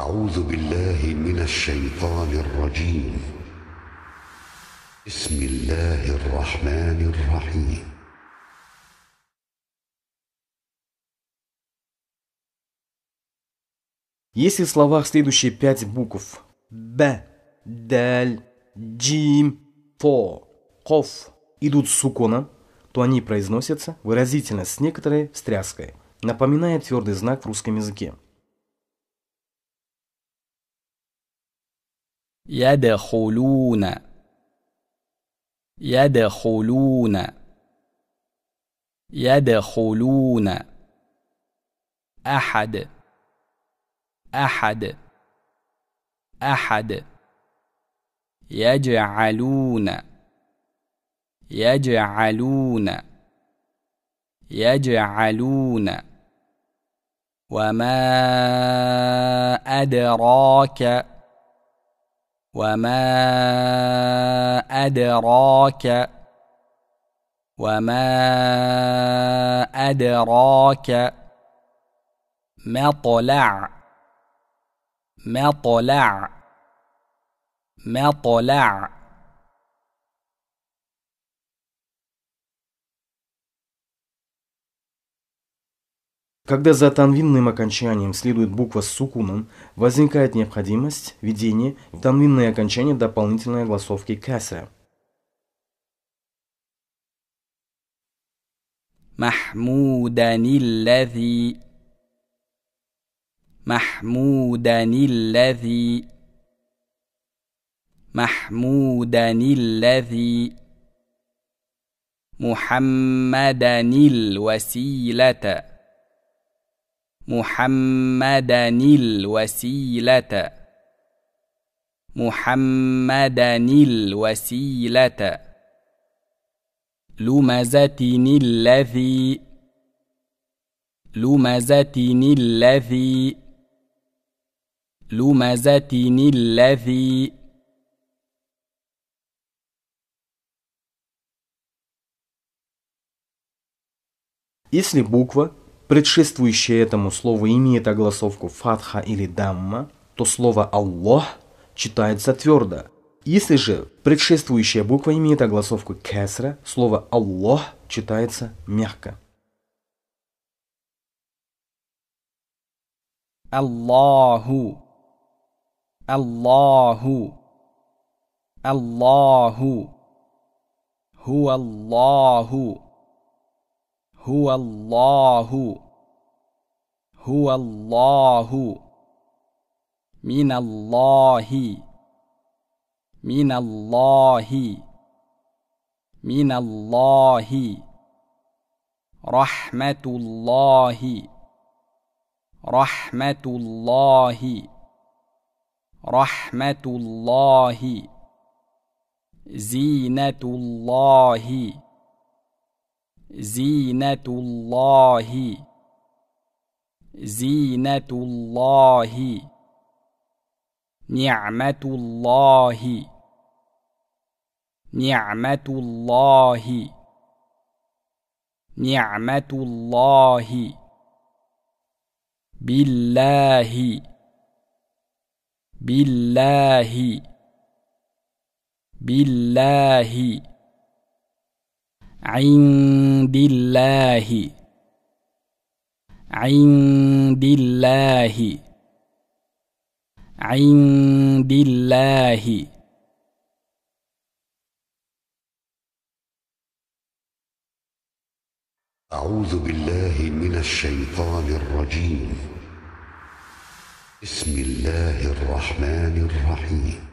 أعوذ بالله من الشيطان الرجيم بسم الله الرحمن الرحيم Если в словах следующие пять букв Б, Даль, Джим, Фо, Коф идут с укона, то они произносятся выразительно с некоторой встряской, напоминая твердый знак в русском языке – يدخلون يدخلون يدخلون أحد أحد أحد يجعلون يجعلون يجعلون وما أدراك وما أدراك وما أدراك مطلع مطلع مطلع Когда за танвинным окончанием следует буква с сукуном, возникает необходимость введения в танвинное окончание дополнительной огласовки касра. محمودا الذي محمودا الذي محمودا الذي محمدا الوسيله محمدا الوسيلة محمدا الوسيلة لمزة الذي لمزة الذي لمزة الذي اسم буква предшествующее этому слово имеет огласовку фатха или дамма, то слово «Аллах» читается твердо. Если же предшествующая буква имеет огласовку кесра, слово «Аллах» читается мягко. Аллаху Аллаху Аллаху Ху Аллаху هو الله هو الله من الله من الله من الله رحمة الله رحمة الله رحمة الله زينة الله زينة الله زينة الله نعمة الله نعمة الله نعمة الله بالله بالله بالله عند الله عند الله عند الله أعوذ بالله من الشيطان الرجيم بسم الله الرحمن الرحيم